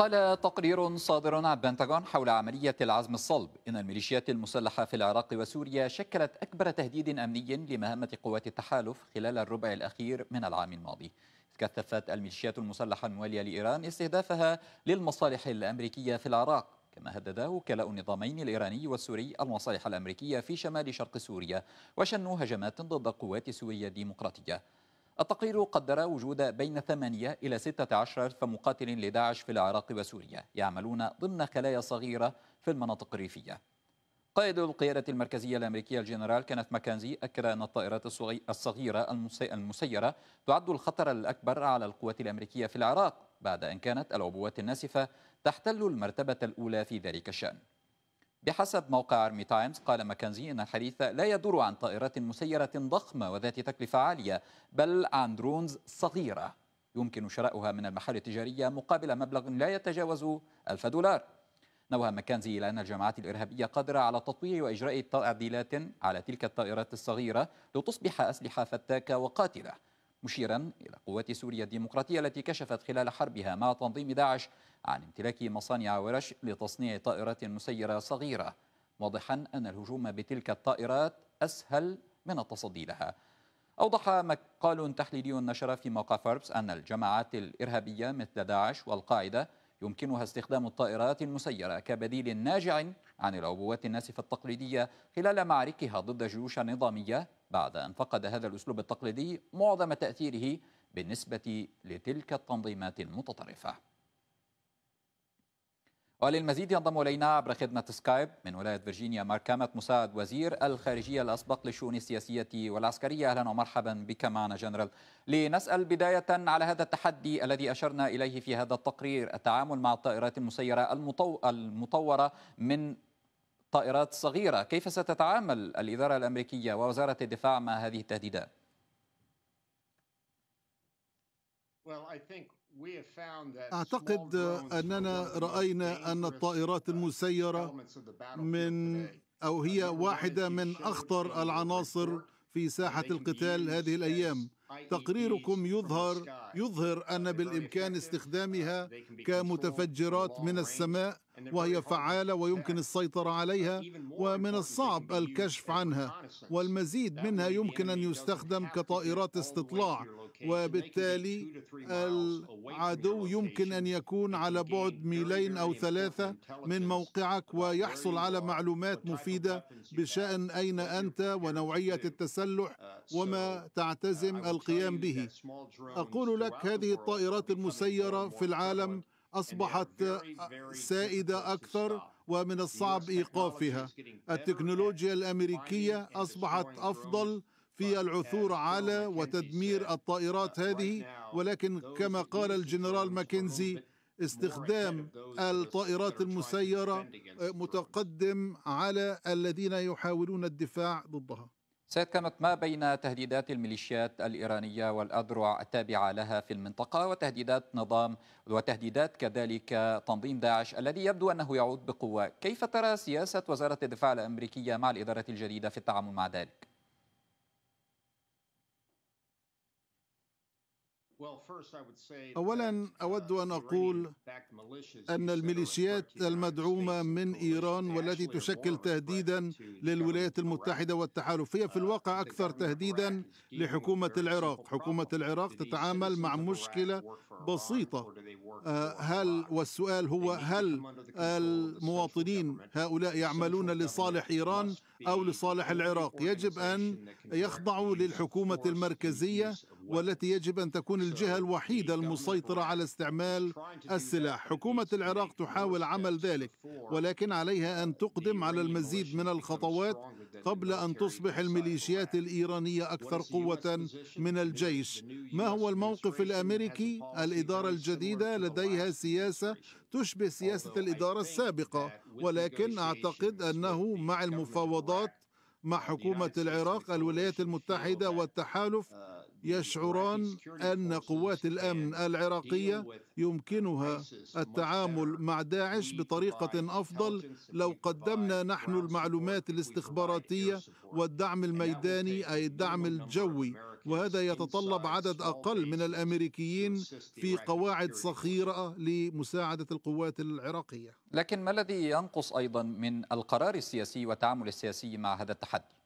قال تقرير صادر عن بنتاغون حول عملية العزم الصلب إن الميليشيات المسلحة في العراق وسوريا شكلت أكبر تهديد أمني لمهمة قوات التحالف خلال الربع الأخير من العام الماضي كثفت الميليشيات المسلحة الموالية لإيران استهدافها للمصالح الأمريكية في العراق كما هدد وكلاء النظامين الإيراني والسوري المصالح الأمريكية في شمال شرق سوريا وشنوا هجمات ضد القوات السورية الديمقراطية التقرير قدر وجود بين 8 إلى 16 ألف مقاتل لداعش في العراق وسوريا يعملون ضمن خلايا صغيرة في المناطق الريفية قائد القيادة المركزية الأمريكية الجنرال كانت ماكنزي أكد أن الطائرات الصغيرة المسيرة تعد الخطر الأكبر على القوات الأمريكية في العراق بعد أن كانت العبوات الناسفة تحتل المرتبة الأولى في ذلك الشأن بحسب موقع أرمي تايمز قال ماكنزي إن الحديث لا يدور عن طائرات مسيرة ضخمة وذات تكلفة عالية بل عن درونز صغيرة يمكن شراؤها من المحال التجارية مقابل مبلغ لا يتجاوز ألف دولار نوه ماكنزي إلى أن الجماعات الإرهابية قادرة على تطوير وإجراء تعديلات على تلك الطائرات الصغيرة لتصبح أسلحة فتاكة وقاتلة مشيرا إلى قوات سوريا الديمقراطية التي كشفت خلال حربها مع تنظيم داعش عن امتلاك مصانع ورش لتصنيع طائرات مسيرة صغيرة واضحا أن الهجوم بتلك الطائرات أسهل من التصدي لها أوضح مقال تحليلي نشر في موقع فاربس أن الجماعات الإرهابية مثل داعش والقاعدة يمكنها استخدام الطائرات المسيرة كبديل ناجع عن العبوات الناسفة التقليدية خلال معاركها ضد جيوش نظامية بعد أن فقد هذا الأسلوب التقليدي معظم تأثيره بالنسبة لتلك التنظيمات المتطرفة وللمزيد ينضم الينا عبر خدمه سكايب من ولايه فيرجينيا مركمه مساعد وزير الخارجيه الاسبق للشؤون السياسيه والعسكريه اهلا ومرحبا بك معنا جنرال لنسال بدايه على هذا التحدي الذي اشرنا اليه في هذا التقرير التعامل مع الطائرات المسيره المطو... المطوره من طائرات صغيره كيف ستتعامل الاداره الامريكيه ووزاره الدفاع مع هذه التهديدات Well, I think اعتقد اننا راينا ان الطائرات uh, المسيره من او هي واحده من اخطر العناصر في ساحه القتال هذه الايام e تقريركم يظهر يظهر ان بالامكان uh, استخدامها كمتفجرات من السماء وهي فعاله ويمكن السيطره عليها ومن الصعب الكشف عنها والمزيد منها يمكن ان يستخدم كطائرات استطلاع وبالتالي العدو يمكن ان يكون على بعد ميلين او ثلاثه من موقعك ويحصل على معلومات مفيده بشان اين انت ونوعيه التسلح uh, وما uh, تعتزم القيام به اقول لك هذه الطائرات المسيره في العالم أصبحت سائدة أكثر ومن الصعب إيقافها التكنولوجيا الأمريكية أصبحت أفضل في العثور على وتدمير الطائرات هذه ولكن كما قال الجنرال ماكنزي استخدام الطائرات المسيرة متقدم على الذين يحاولون الدفاع ضدها سيد كانت ما بين تهديدات الميليشيات الإيرانية والأذرع التابعة لها في المنطقة وتهديدات نظام وتهديدات كذلك تنظيم داعش الذي يبدو أنه يعود بقوة كيف ترى سياسة وزارة الدفاع الأمريكية مع الإدارة الجديدة في التعامل مع ذلك؟ اولا اود ان اقول ان الميليشيات المدعومه من ايران والتي تشكل تهديدا للولايات المتحده والتحالف هي في uh, الواقع اكثر تهديدا لحكومه العراق حكومه العراق تتعامل مع مشكله بسيطه uh, هل والسؤال هو هل المواطنين هؤلاء يعملون لصالح ايران او لصالح العراق يجب ان يخضعوا للحكومه المركزيه والتي يجب أن تكون الجهة الوحيدة المسيطرة على استعمال السلاح حكومة العراق تحاول عمل ذلك ولكن عليها أن uh, تقدم على المزيد من الخطوات قبل أن تصبح الميليشيات الإيرانية أكثر قوة من الجيش ما هو الموقف الأمريكي؟ الإدارة الجديدة لديها سياسة تشبه سياسة الإدارة السابقة ولكن أعتقد أنه مع المفاوضات مع حكومة العراق الولايات المتحدة والتحالف uh, يشعران أن قوات الأمن العراقية يمكنها التعامل مع داعش بطريقة أفضل لو قدمنا نحن المعلومات الاستخباراتية والدعم الميداني أي الدعم الجوي وهذا يتطلب عدد أقل من الأمريكيين في قواعد صخيرة لمساعدة القوات العراقية لكن ما الذي ينقص أيضا من القرار السياسي والتعامل السياسي مع هذا التحدي؟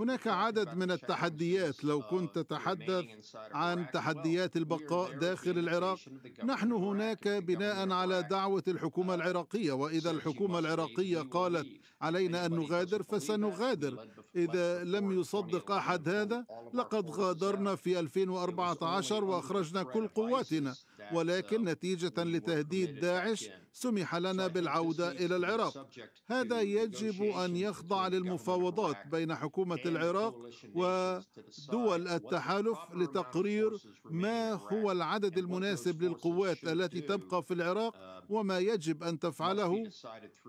هناك عدد من التحديات لو كنت تتحدث عن تحديات البقاء داخل العراق نحن هناك بناء على دعوة الحكومة uh, العراقية وإذا الحكومة العراقية قالت علينا أن نغادر فسنغادر إذا لم يصدق أحد هذا لقد غادرنا في 2014 وأخرجنا كل قواتنا ولكن نتيجة لتهديد داعش سمح لنا بالعودة إلى العراق هذا يجب أن يخضع للمفاوضات بين حكومة العراق ودول التحالف لتقرير ما هو العدد المناسب للقوات التي تبقى في العراق وما يجب أن تفعله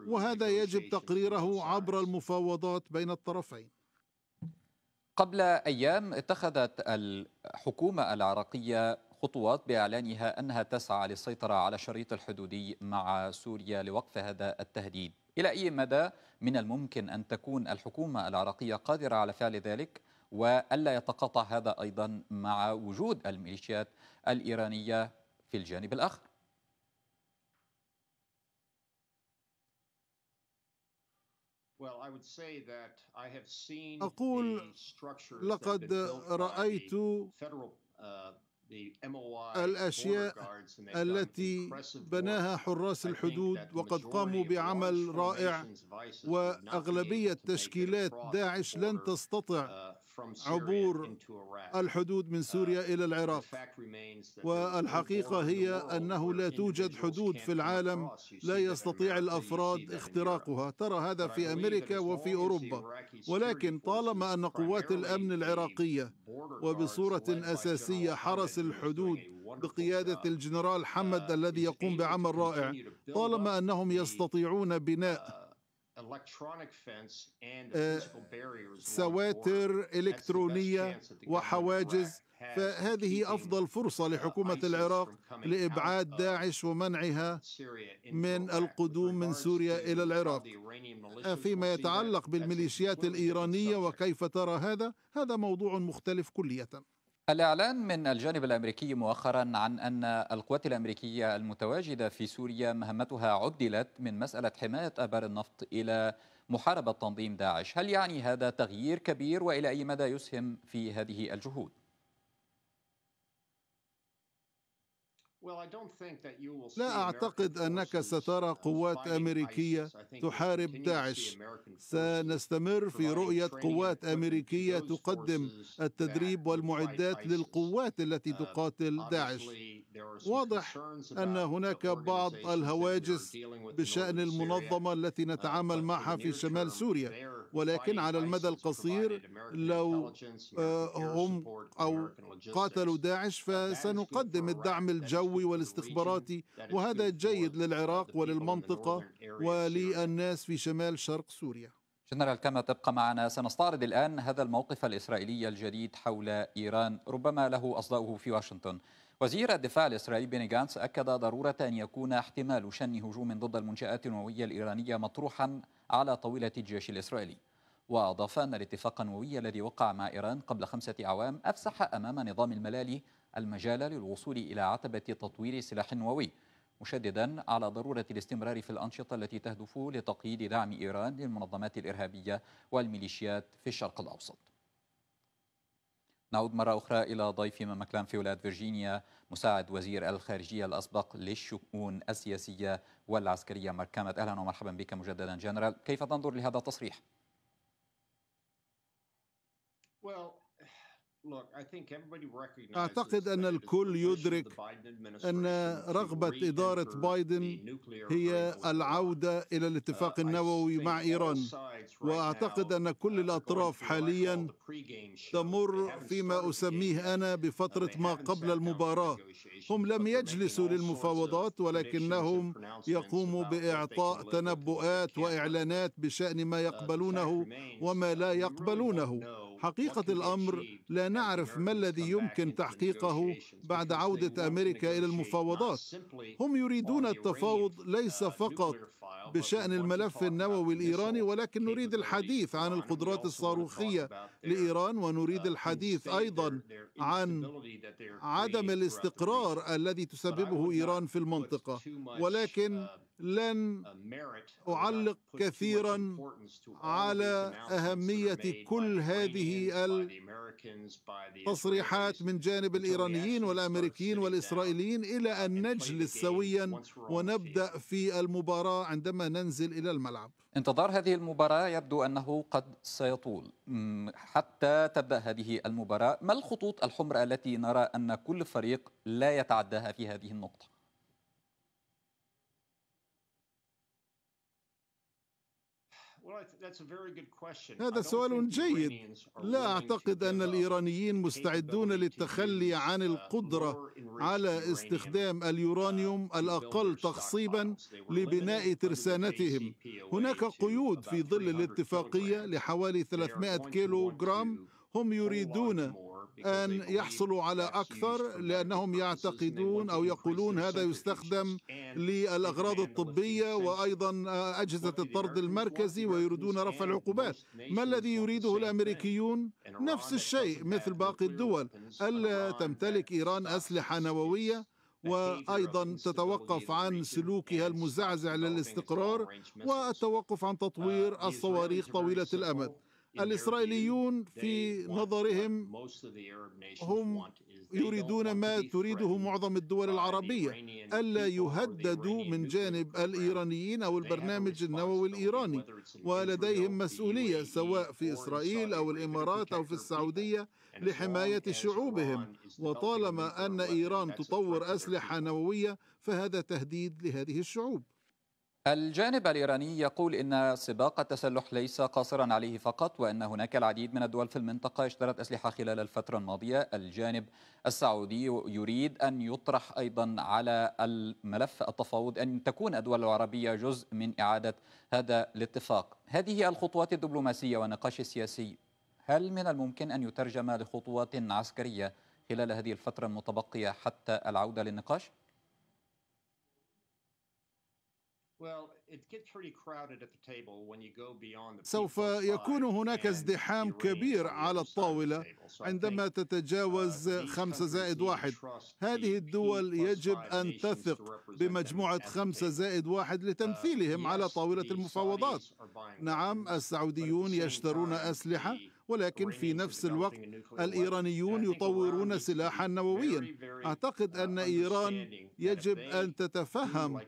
وهذا يجب تقريره عبر المفاوضات بين الطرفين قبل ايام اتخذت الحكومه العراقيه خطوات بإعلانها أنها تسعى للسيطرة على الشريط الحدودي مع سوريا لوقف هذا التهديد إلى أي مدى من الممكن أن تكون الحكومة العراقية قادرة على فعل ذلك وألا يتقاطع هذا أيضا مع وجود الميليشيات الإيرانية في الجانب الآخر أقول لقد رأيت uh, الاشياء التي بناها حراس الحدود وقد قاموا بعمل رائع واغلبيه تشكيلات داعش لن تستطع uh, عبور الحدود من uh, سوريا إلى العراق والحقيقة هي أنه لا توجد حدود في العالم لا يستطيع الأفراد اختراقها ترى هذا في أمريكا وفي أوروبا ولكن طالما أن قوات الأمن العراقية وبصورة أساسية حرس الحدود بقيادة الجنرال حمد uh, الذي يقوم بعمل رائع طالما أنهم يستطيعون بناء uh, آه، سواتر إلكترونية وحواجز فهذه أفضل فرصة لحكومة العراق لإبعاد داعش ومنعها من القدوم من سوريا إلى العراق آه، فيما يتعلق بالميليشيات الإيرانية وكيف ترى هذا هذا موضوع مختلف كلية الإعلان من الجانب الأمريكي مؤخرا عن أن القوات الأمريكية المتواجدة في سوريا مهمتها عدلت من مسألة حماية آبار النفط إلى محاربة تنظيم داعش هل يعني هذا تغيير كبير وإلى أي مدى يسهم في هذه الجهود؟ لا أعتقد أنك سترى uh, قوات أمريكية تحارب داعش سنستمر في رؤية قوات أمريكية تقدم التدريب والمعدات للقوات التي uh, تقاتل داعش واضح أن هناك بعض الهواجس بشأن المنظمة التي uh, نتعامل معها في شمال سوريا ولكن على المدى القصير لو آه، هم أو قاتلوا داعش فسنقدم الدعم الجوي والاستخباراتي وهذا جيد للعراق وللمنطقة وللناس في شمال شرق سوريا جنرال كما تبقى معنا سنستعرض الآن هذا الموقف الإسرائيلي الجديد حول إيران ربما له أصداؤه في واشنطن وزير الدفاع الإسرائيلي بيني جانس أكد ضرورة أن يكون احتمال شن هجوم ضد المنشآت النووية الإيرانية مطروحا على طاولة الجيش الإسرائيلي وأضاف أن الاتفاق النووي الذي وقع مع إيران قبل خمسة أعوام أفسح أمام نظام الملالي المجال للوصول إلى عتبة تطوير سلاح نووي مشددا على ضرورة الاستمرار في الأنشطة التي تهدف لتقييد دعم إيران للمنظمات الإرهابية والميليشيات في الشرق الأوسط نعود مرة أخرى إلى ضيف مكلام في ولاية فيرجينيا مساعد وزير الخارجية الأسبق للشؤون السياسية والعسكرية مركامة أهلا ومرحبا بك مجددا جنرال كيف تنظر لهذا التصريح؟ أعتقد أن الكل يدرك أن رغبة إدارة بايدن هي العودة إلى الاتفاق uh, النووي مع إيران وأعتقد أن كل الأطراف حاليا تمر فيما أسميه أنا uh, بفترة ما قبل المباراة هم لم يجلسوا للمفاوضات ولكنهم يقوموا بإعطاء تنبؤات وإعلانات بشأن ما uh, يقبلونه وما لا يقبلونه حقيقة الأمر لا نعرف ما الذي يمكن تحقيقه بعد عودة أمريكا إلى المفاوضات هم يريدون التفاوض uh, ليس فقط بشأن الملف النووي الإيراني ولكن نريد الحديث عن القدرات الصاروخية لإيران ونريد uh, الحديث أيضا عن عدم الاستقرار الذي تسببه إيران في المنطقة ولكن uh, لن أعلق كثيرا على أهمية كل هذه التصريحات من جانب الإيرانيين والأمريكيين والإسرائيليين إلى أن نجلس سويا ونبدأ في المباراة عندما ننزل إلى الملعب انتظار هذه المباراة يبدو أنه قد سيطول حتى تبدأ هذه المباراة ما الخطوط الحمر التي نرى أن كل فريق لا يتعداها في هذه النقطة؟ هذا سؤال جيد لا اعتقد ان الايرانيين مستعدون للتخلي عن uh, القدره على uh, استخدام اليورانيوم الاقل تخصيبا لبناء ترسانتهم هناك قيود في ظل الاتفاقيه لحوالي 300 كيلو جرام هم يريدون أن يحصلوا على أكثر لأنهم يعتقدون أو يقولون هذا يستخدم للأغراض الطبية وأيضا أجهزة الطرد المركزي ويريدون رفع العقوبات ما الذي يريده الأمريكيون؟ نفس الشيء مثل باقي الدول ألا تمتلك إيران أسلحة نووية وايضا تتوقف عن سلوكها المزعزع للاستقرار والتوقف عن تطوير الصواريخ طويله الامد الإسرائيليون في نظرهم هم يريدون ما تريده معظم الدول العربية ألا يهددوا من جانب الإيرانيين أو البرنامج النووي الإيراني ولديهم e, مسؤولية سواء في إسرائيل أو الإمارات أو في السعودية لحماية شعوبهم وطالما أن إيران تطور أسلحة نووية فهذا تهديد لهذه الشعوب الجانب الإيراني يقول إن سباق التسلح ليس قاصرا عليه فقط وأن هناك العديد من الدول في المنطقة اشترت أسلحة خلال الفترة الماضية الجانب السعودي يريد أن يطرح أيضا على الملف التفاوض أن تكون الدول العربية جزء من إعادة هذا الاتفاق هذه الخطوات الدبلوماسية والنقاش السياسي هل من الممكن أن يترجم لخطوات عسكرية خلال هذه الفترة المتبقية حتى العودة للنقاش؟ سوف يكون هناك ازدحام كبير على الطاولة عندما تتجاوز uh, خمسة زائد واحد هذه الدول يجب أن تثق بمجموعة خمسة زائد واحد لتمثيلهم على طاولة المفاوضات نعم السعوديون يشترون أسلحة ولكن في نفس الوقت الإيرانيون يطورون سلاحا نوويا أعتقد uh, أن uh, إيران يجب أن تتفهم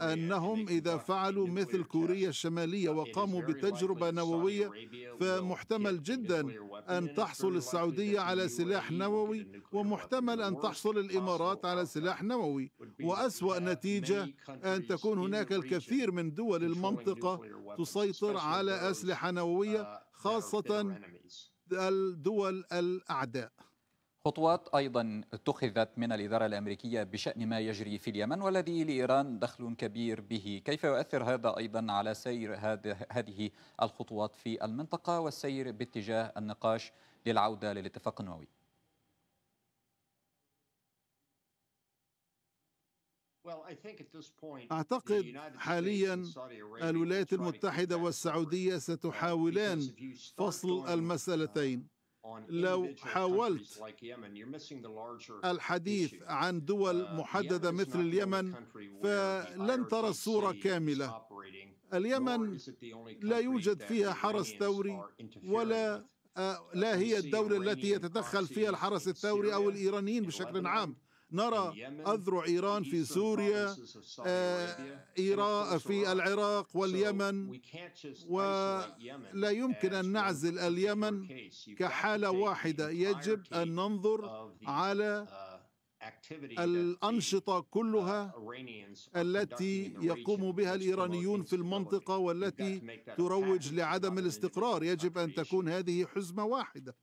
أنهم إذا فعلوا مثل كوريا الشمالية وقاموا بتجربة نووية فمحتمل جدا أن تحصل السعودية على e سلاح نووي ومحتمل أن تحصل الإمارات على سلاح نووي وأسوأ نتيجة أن تكون هناك الكثير من دول المنطقة تسيطر على أسلحة نووية uh, خاصة الدول الأعداء خطوات أيضا اتخذت من الإدارة الأمريكية بشأن ما يجري في اليمن والذي لإيران دخل كبير به كيف يؤثر هذا أيضا على سير هذه الخطوات في المنطقة والسير باتجاه النقاش للعودة للاتفاق النووي أعتقد حاليا الولايات المتحدة والسعودية uh, ستحاولان فصل المسألتين uh, لو حاولت الحديث عن دول uh, محددة مثل اليمن فلن ترى الصورة كاملة اليمن لا يوجد فيها حرس ثوري ولا آه، لا هي الدولة التي يتدخل فيها الحرس الثوري أو الإيرانيين بشكل عام نرى أذرع إيران في سوريا آه، إيران في العراق واليمن ولا يمكن أن نعزل اليمن كحالة واحدة يجب أن ننظر على uh, الأنشطة uh, كلها التي يقوم بها الإيرانيون في المنطقة والتي تروج لعدم الاستقرار يجب أن تكون هذه حزمة واحدة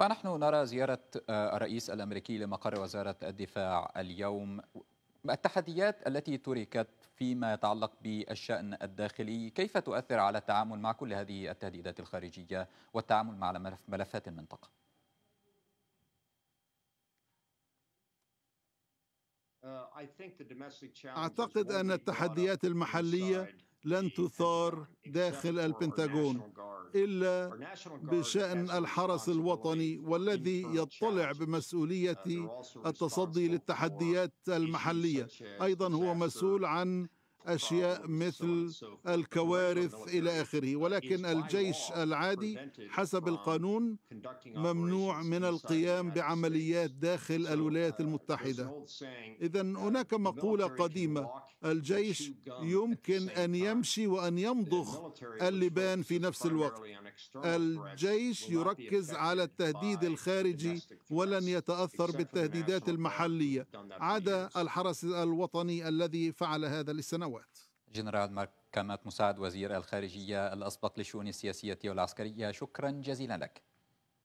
ونحن نرى زيارة آه، الرئيس الأمريكي لمقر وزارة الدفاع اليوم التحديات التي تركت فيما يتعلق بالشأن الداخلي كيف تؤثر على التعامل مع كل هذه التهديدات الخارجية والتعامل مع ملفات المنطقة uh, أعتقد أن التحديات المحلية لن تثار داخل البنتاغون الا بشان الحرس الوطني والذي يطلع uh, بمسؤوليه التصدي للتحديات المحليه ايضا هو مسؤول عن أشياء مثل الكوارث إلى آخره ولكن الجيش العادي حسب القانون ممنوع من القيام بعمليات داخل الولايات uh, المتحدة إذا هناك مقولة قديمة الجيش يمكن أن يمشي وأن يمضخ اللبان في نفس الوقت الجيش يركز على التهديد الخارجي ولن يتأثر بالتهديدات المحلية عدا الحرس الوطني الذي فعل هذا لسنوات جنرال كامات مساعد وزير الخارجية الأسبق للشؤون السياسية والعسكرية شكرا جزيلا لك